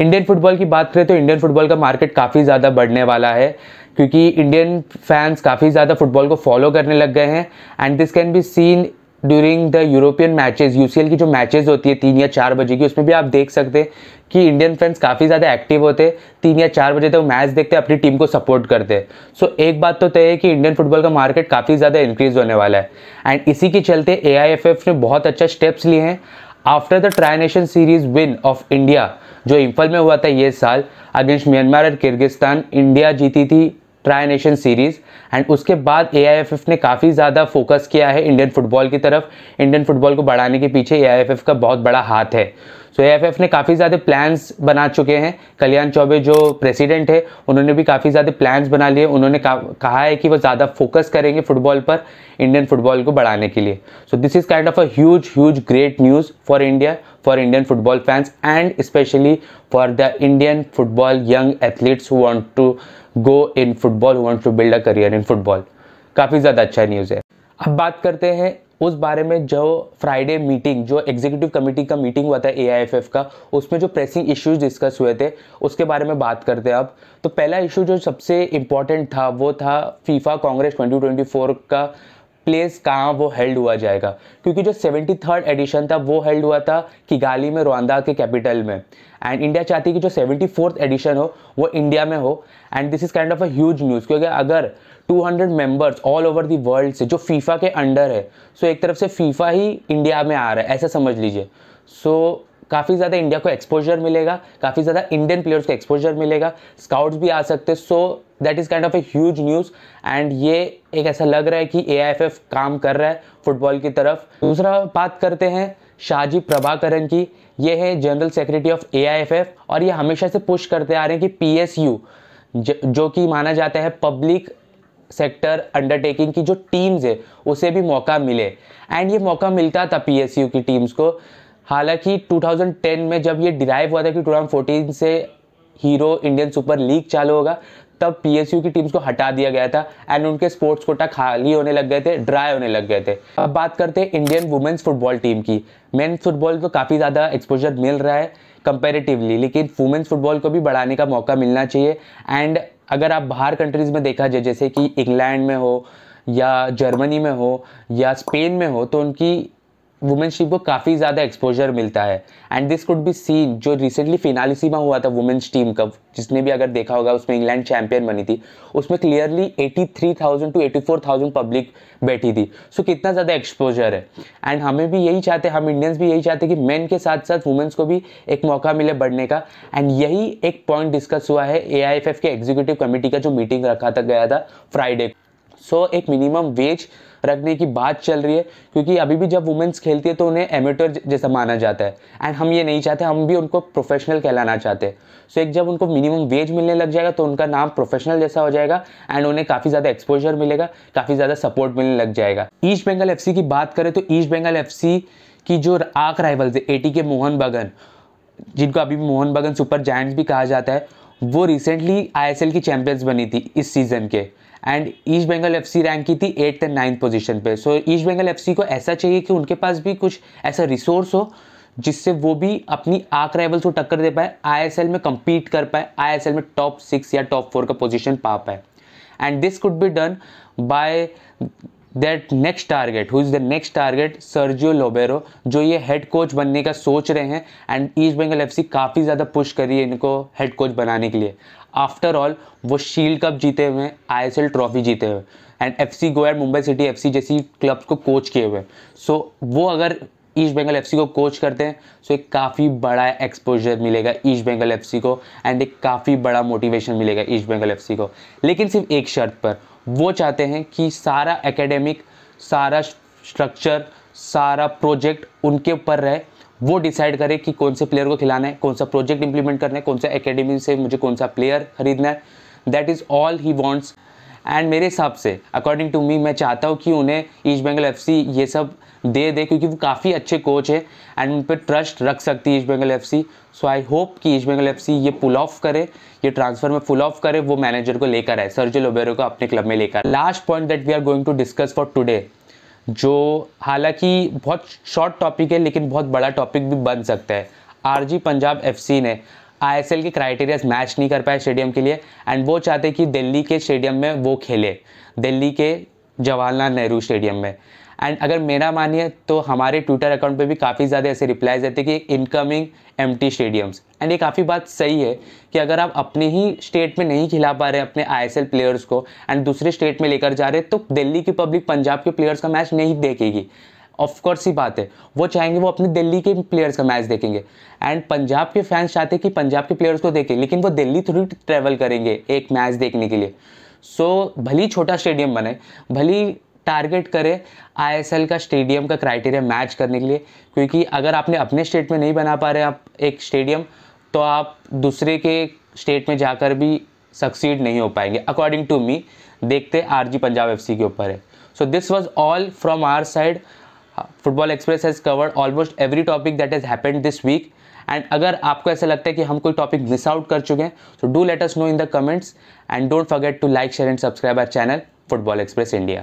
Indian football की बात करें तो इंडियन फुटबॉल का मार्केट काफ़ी ज़्यादा बढ़ने वाला है क्योंकि इंडियन फैंस काफ़ी ज़्यादा फुटबॉल को फॉलो करने लग गए हैं and this can be seen during the European matches UCL की जो मैचेस होती है तीन या चार बजे की उसमें भी आप देख सकते हैं कि इंडियन फैंस काफ़ी ज़्यादा एक्टिव होते तीन या चार बजे तक तो मैच देखते अपनी टीम को सपोर्ट करते सो so, एक बात तो तय है कि इंडियन फुटबॉल का मार्केट काफ़ी ज़्यादा इंक्रीज होने वाला है एंड इसी के चलते ए ने बहुत अच्छा स्टेप्स लिए हैं after the tri nation series win of India जो इम्फल में हुआ था ये साल अगेंस्ट म्यांमार और किर्गिस्तान इंडिया जीती थी ट्राई नेशन सीरीज़ एंड उसके बाद ए ने काफ़ी ज़्यादा फोकस किया है इंडियन फुटबॉल की तरफ इंडियन फुटबॉल को बढ़ाने के पीछे ए का बहुत बड़ा हाथ है सो so, एफ ने काफ़ी ज़्यादा प्लान्स बना चुके हैं कल्याण चौबे जो प्रेसिडेंट है उन्होंने भी काफ़ी ज़्यादा प्लान्स बना लिए उन्होंने कहा है कि वो ज़्यादा फोकस करेंगे फुटबॉल पर इंडियन फुटबॉल को बढ़ाने के लिए so this is kind of a huge huge great news for India for Indian football fans and specially for the Indian football young athletes who want to go in football who want to build a career in football काफ़ी ज़्यादा अच्छा news है अब बात करते हैं उस बारे में जो फ्राइडे मीटिंग जो एग्जीक्यूटिव कमेटी का मीटिंग हुआ था ए का उसमें जो प्रेसिंग इश्यूज डिस्कस हुए थे उसके बारे में बात करते हैं अब तो पहला इशू जो सबसे इम्पॉर्टेंट था वो था फीफा कांग्रेस 2024 का प्लेस कहाँ वो हेल्ड हुआ जाएगा क्योंकि जो सेवेंटी थर्ड एडिशन था वो हेल्ड हुआ था किगाली में रोंदा के कैपिटल में एंड इंडिया चाहती है कि जो सेवेंटी फोर्थ एडिशन हो वो इंडिया में हो and this is kind of a huge news क्योंकि अगर 200 members all over the world से जो फीफा के अंडर है सो so एक तरफ से फीफा ही इंडिया में आ रहा है ऐसा समझ लीजिए सो so, काफ़ी ज़्यादा इंडिया को एक्सपोजर मिलेगा काफ़ी ज़्यादा इंडियन प्लेयर्स को एक्सपोजर मिलेगा स्काउट्स भी आ सकते so that is kind of a huge news and ये एक ऐसा लग रहा है कि ए काम कर रहा है फुटबॉल की तरफ दूसरा बात करते हैं शाहजी प्रभाकरण की ये है जनरल सेक्रेटरी ऑफ ए और ये हमेशा से पुश करते आ रहे हैं कि पी जो कि माना जाता है पब्लिक सेक्टर अंडरटेकिंग की जो टीम्स है उसे भी मौका मिले एंड ये मौका मिलता था पी की टीम्स को हालांकि 2010 में जब ये डिराइव हुआ था कि 2014 से हीरो इंडियन सुपर लीग चालू होगा तब पीएसयू की टीम्स को हटा दिया गया था एंड उनके स्पोर्ट्स कोटा खाली होने लग गए थे ड्राई होने लग गए थे अब बात करते हैं इंडियन वुमेन्स फुटबॉल टीम की मेन फुटबॉल को काफ़ी ज़्यादा एक्सपोजर मिल रहा है कंपेरेटिवली लेकिन वुमेन्स फुटबॉल को भी बढ़ाने का मौका मिलना चाहिए एंड अगर आप बाहर कंट्रीज़ में देखा जाए जैसे कि इंग्लैंड में हो या जर्मनी में हो या स्पेन में हो तो उनकी वुमेनशिप को काफ़ी ज़्यादा एक्सपोजर मिलता है and this could be seen जो रिसेंटली फिनालिसीमा हुआ था वुमेन्स टीम कप जिसने भी अगर देखा होगा उसमें इंग्लैंड चैंपियन बनी थी उसमें क्लियरली 83,000 टू 84,000 पब्लिक बैठी थी सो so, कितना ज़्यादा एक्सपोजर है एंड हमें भी यही चाहते हम इंडियंस भी यही चाहते कि मेन के साथ साथ वुमेंस को भी एक मौका मिले बढ़ने का एंड यही एक पॉइंट डिस्कस हुआ है ए के एग्जीक्यूटिव कमेटी का जो मीटिंग रखा था गया था फ्राइडे को सौ एक मिनिमम वेज रखने की बात चल रही है क्योंकि अभी भी जब वुमेंस खेलती है तो उन्हें एमेटर जैसा माना जाता है एंड हम ये नहीं चाहते हम भी उनको प्रोफेशनल कहलाना चाहते हैं सो एक जब उनको मिनिमम वेज मिलने लग जाएगा तो उनका नाम प्रोफेशनल जैसा हो जाएगा एंड उन्हें काफ़ी ज़्यादा एक्सपोजर मिलेगा काफ़ी ज़्यादा सपोर्ट मिलने लग जाएगा ईस्ट बंगाल एफ की बात करें तो ईस्ट बंगाल एफ की जो आक राइवल्स है ए के मोहन बगन जिनको अभी मोहन बगन सुपर जैंट भी कहा जाता है वो रिसेंटली आईएसएल की चैंपियंस बनी थी इस सीज़न के end East Bengal FC rank की थी एट्थ एंड नाइन्थ पोजीशन पे सो ईस्ट बंगाल एफसी को ऐसा चाहिए कि उनके पास भी कुछ ऐसा रिसोर्स हो जिससे वो भी अपनी आक राइवल्स को टक्कर दे पाए आईएसएल में कम्पीट कर पाए आईएसएल में टॉप सिक्स या टॉप फोर का पोजिशन पा पाए and this could be done by that next target who is the next target Sergio Lobera जो ये हेड कोच बनने का सोच रहे हैं एंड ईस्ट बंगाल एफ काफ़ी ज़्यादा पुश करी है इनको हेड कोच बनाने के लिए आफ्टर ऑल वो शील्ड कप जीते हुए हैं आई ट्रॉफी जीते हुए and F C Goa Mumbai City F जैसी क्लब्स को कोच किए हुए सो so, वो अगर ईस्ट बंगाल एफसी को कोच करते हैं सो एक काफ़ी बड़ा एक्सपोजर मिलेगा ईस्ट बंगाल एफसी को एंड एक काफ़ी बड़ा मोटिवेशन मिलेगा ईस्ट बंगाल एफसी को लेकिन सिर्फ एक शर्त पर वो चाहते हैं कि सारा एकेडमिक सारा स्ट्रक्चर सारा प्रोजेक्ट उनके ऊपर रहे वो डिसाइड करे कि कौन से प्लेयर को खिलाना है कौन सा प्रोजेक्ट इंप्लीमेंट करना है कौन सा एकेडमी से मुझे कौन सा प्लेयर खरीदना है that is all he wants and मेरे हिसाब से अकॉर्डिंग टू मी मैं चाहता हूँ कि उन्हें ईस्ट बंगल एफ ये सब दे दे क्योंकि वो काफ़ी अच्छे कोच है एंड उन पर ट्रस्ट रख सकती है East Bengal F so I hope कि ईस्ट बंगल एफ ये पुल ऑफ करे ये ट्रांसफर में फुल ऑफ करे वो मैनेजर को लेकर आए सर्जे लोबेरो को अपने क्लब में लेकर last point that we are going to discuss for today जो हालांकि बहुत शॉर्ट टॉपिक है लेकिन बहुत बड़ा टॉपिक भी बन सकता है आरजी पंजाब एफसी ने आईएसएल के क्राइटेरियाज मैच नहीं कर पाए स्टेडियम के लिए एंड वो चाहते कि दिल्ली के स्टेडियम में वो खेले दिल्ली के जवाहरलाल नेहरू स्टेडियम में एंड अगर मेरा मानिए तो हमारे ट्विटर अकाउंट पे भी काफ़ी ज़्यादा ऐसे रिप्लाईज रहते हैं कि incoming empty stadiums and ये काफ़ी बात सही है कि अगर आप अपने ही स्टेट में नहीं खिला पा रहे अपने आई प्लेयर्स को एंड दूसरे स्टेट में लेकर जा रहे तो दिल्ली की पब्लिक पंजाब के प्लेयर्स का मैच नहीं देखेगी ऑफकोर्स ही बात है वो चाहेंगे वो अपने दिल्ली के प्लेयर्स का मैच देखेंगे एंड पंजाब के फैंस चाहते हैं कि पंजाब के प्लेयर्स को देखें लेकिन वो दिल्ली थोड़ी ट्रैवल करेंगे एक मैच देखने के लिए सो so, भली छोटा स्टेडियम बने भली टारगेट करें आई का स्टेडियम का क्राइटेरिया मैच करने के लिए क्योंकि अगर आपने अपने स्टेट में नहीं बना पा रहे आप एक स्टेडियम तो आप दूसरे के स्टेट में जाकर भी सक्सीड नहीं हो पाएंगे अकॉर्डिंग टू मी देखते आर जी पंजाब एफ के ऊपर है so this was all from our side Football Express has covered almost every topic that is happened this week and अगर आपको ऐसा लगता है कि हम कोई टॉपिक मिस आउट कर चुके हैं तो do let us know in the comments and don't forget to like share and subscribe our channel Football Express India